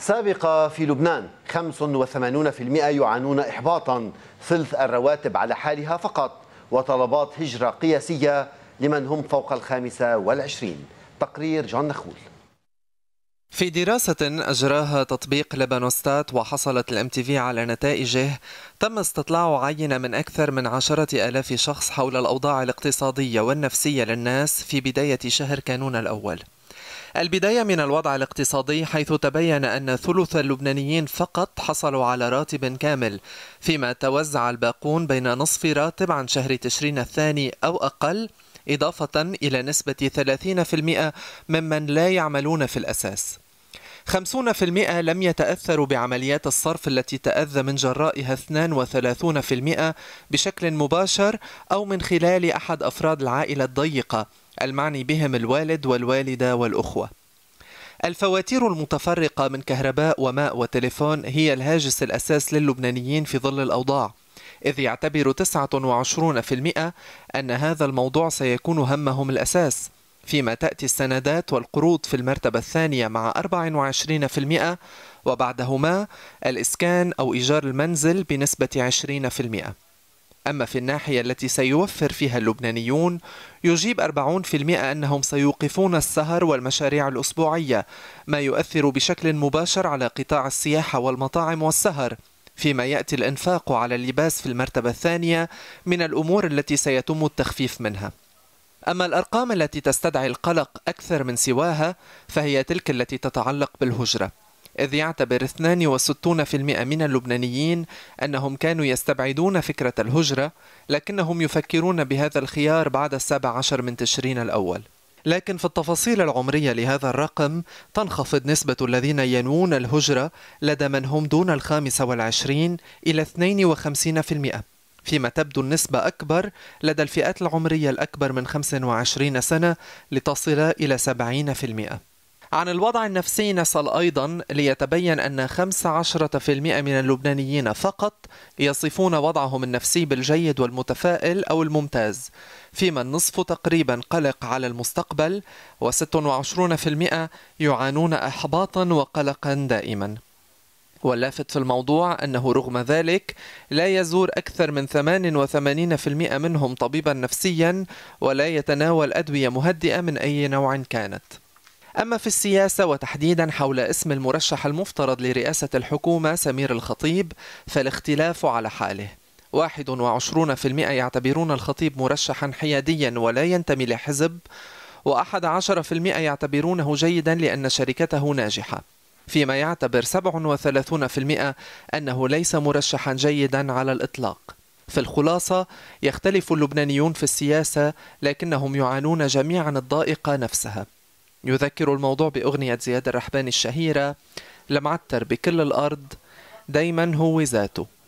سابقة في لبنان 85% يعانون إحباطا ثلث الرواتب على حالها فقط وطلبات هجرة قياسية لمن هم فوق الخامسة والعشرين تقرير جون نخول في دراسة أجراها تطبيق لبنوستات وحصلت الام تي في على نتائجه تم استطلاع عينة من أكثر من عشرة ألاف شخص حول الأوضاع الاقتصادية والنفسية للناس في بداية شهر كانون الأول البداية من الوضع الاقتصادي حيث تبين أن ثلث اللبنانيين فقط حصلوا على راتب كامل فيما توزع الباقون بين نصف راتب عن شهر تشرين الثاني أو أقل إضافة إلى نسبة 30% ممن لا يعملون في الأساس 50% لم يتأثروا بعمليات الصرف التي تأذى من جرائها 32% بشكل مباشر أو من خلال أحد أفراد العائلة الضيقة المعني بهم الوالد والوالدة والأخوة الفواتير المتفرقة من كهرباء وماء وتليفون هي الهاجس الأساس للبنانيين في ظل الأوضاع إذ يعتبر 29% أن هذا الموضوع سيكون همهم الأساس فيما تأتي السندات والقروض في المرتبة الثانية مع 24% وبعدهما الإسكان أو إيجار المنزل بنسبة 20% أما في الناحية التي سيوفر فيها اللبنانيون يجيب 40% أنهم سيوقفون السهر والمشاريع الأسبوعية ما يؤثر بشكل مباشر على قطاع السياحة والمطاعم والسهر فيما يأتي الإنفاق على اللباس في المرتبة الثانية من الأمور التي سيتم التخفيف منها أما الأرقام التي تستدعي القلق أكثر من سواها فهي تلك التي تتعلق بالهجرة إذ يعتبر 62% من اللبنانيين أنهم كانوا يستبعدون فكرة الهجرة لكنهم يفكرون بهذا الخيار بعد السابع عشر من تشرين الأول لكن في التفاصيل العمرية لهذا الرقم تنخفض نسبة الذين ينوون الهجرة لدى من هم دون الخامسة والعشرين إلى 52% فيما تبدو النسبة أكبر لدى الفئات العمرية الأكبر من 25 سنة لتصل إلى 70% عن الوضع النفسي نسأل أيضا ليتبين أن 15% من اللبنانيين فقط يصفون وضعهم النفسي بالجيد والمتفائل أو الممتاز فيما النصف تقريبا قلق على المستقبل و26% يعانون إحباطا وقلقا دائما واللافت في الموضوع أنه رغم ذلك لا يزور أكثر من 88% منهم طبيبا نفسيا ولا يتناول أدوية مهدئة من أي نوع كانت أما في السياسة وتحديدا حول اسم المرشح المفترض لرئاسة الحكومة سمير الخطيب فالاختلاف على حاله 21% يعتبرون الخطيب مرشحا حياديا ولا ينتمي لحزب و11% يعتبرونه جيدا لأن شركته ناجحة فيما يعتبر 37% أنه ليس مرشحا جيدا على الإطلاق في الخلاصة يختلف اللبنانيون في السياسة لكنهم يعانون جميعا الضائقة نفسها يذكر الموضوع بأغنية زياد الرحباني الشهيرة لمعتر بكل الأرض دايما هو ذاته